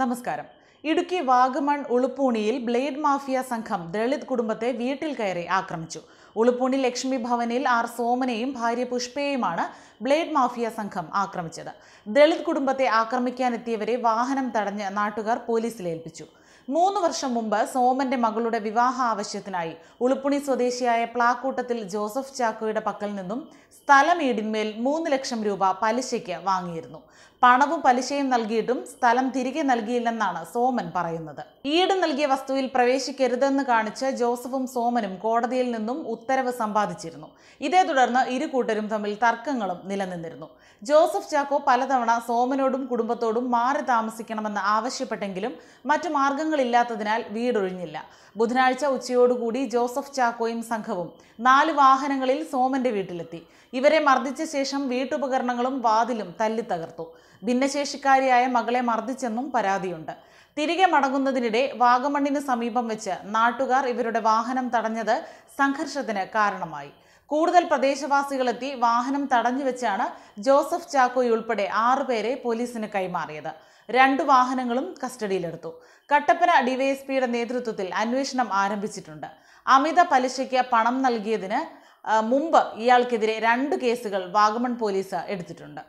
നമസ്കാരം ഇടുക്കി വാഗമൺ ഉളുപ്പൂണിയിൽ blade mafia സംഘം ദളിത് കുടുംബത്തെ വീട്ടിൽ കയറി ആക്രമിച്ചു ഉളുപ്പൂണി ലക്ഷ്മി ഭവനിൽ ആർ സോമനെയും ഭാര്യ പുഷ്പയെയുമാണ് ബ്ലേഡ് മാഫിയ സംഘം ആക്രമിച്ചത് ദളിത് കുടുംബത്തെ ആക്രമിക്കാനെത്തിയവരെ വാഹനം തടഞ്ഞ് നാട്ടുകാർ പോലീസിലേൽപ്പിച്ചു മൂന്ന് വർഷം മുമ്പ് സോമന്റെ മകളുടെ വിവാഹ ആവശ്യത്തിനായി ഉളുപ്പുണി സ്വദേശിയായ പ്ലാക്കൂട്ടത്തിൽ ജോസഫ് ചാക്കോയുടെ പക്കൽ നിന്നും സ്ഥലം ഈടിന്മേൽ മൂന്ന് ലക്ഷം രൂപ പലിശയ്ക്ക് വാങ്ങിയിരുന്നു പണവും പലിശയും നൽകിയിട്ടും സ്ഥലം തിരികെ നൽകിയില്ലെന്നാണ് സോമൻ പറയുന്നത് ഈട് നൽകിയ വസ്തുവിൽ പ്രവേശിക്കരുതെന്ന് കാണിച്ച് ജോസഫും സോമനും കോടതിയിൽ നിന്നും ഉത്തരവ് സമ്പാദിച്ചിരുന്നു ഇതേ തുടർന്ന് ഇരു കൂട്ടരും തമ്മിൽ തർക്കങ്ങളും നിലനിന്നിരുന്നു ജോസഫ് ചാക്കോ പലതവണ സോമനോടും കുടുംബത്തോടും മാറി താമസിക്കണമെന്ന് ആവശ്യപ്പെട്ടെങ്കിലും മറ്റു മാർഗങ്ങളില്ലാത്തതിനാൽ വീടൊഴിഞ്ഞില്ല ബുധനാഴ്ച ഉച്ചയോടുകൂടി ജോസഫ് ചാക്കോയും സംഘവും നാല് വാഹനങ്ങളിൽ സോമന്റെ വീട്ടിലെത്തി ഇവരെ മർദ്ദിച്ച ശേഷം വീട്ടുപകരണങ്ങളും വാതിലും തല്ലി തകർത്തു ഭിന്നശേഷിക്കാരിയായ മകളെ മർദ്ദിച്ചെന്നും പരാതിയുണ്ട് തിരികെ മടങ്ങുന്നതിനിടെ വാഗമണ്ണിന് സമീപം വെച്ച് നാട്ടുകാർ ഇവരുടെ വാഹനം തടഞ്ഞത് സംഘർഷത്തിന് കാരണമായി കൂടുതൽ പ്രദേശവാസികളെത്തി വാഹനം തടഞ്ഞു വെച്ചാണ് ജോസഫ് ചാക്കോയ് ഉൾപ്പെടെ ആറുപേരെ പോലീസിന് കൈമാറിയത് രണ്ടു വാഹനങ്ങളും കസ്റ്റഡിയിലെടുത്തു കട്ടപ്പന ഡിവൈഎസ്പിയുടെ നേതൃത്വത്തിൽ അന്വേഷണം ആരംഭിച്ചിട്ടുണ്ട് അമിത പലിശയ്ക്ക് പണം നൽകിയതിന് മുമ്പ് ഇയാൾക്കെതിരെ രണ്ട് കേസുകൾ വാഗമൺ പോലീസ് എടുത്തിട്ടുണ്ട്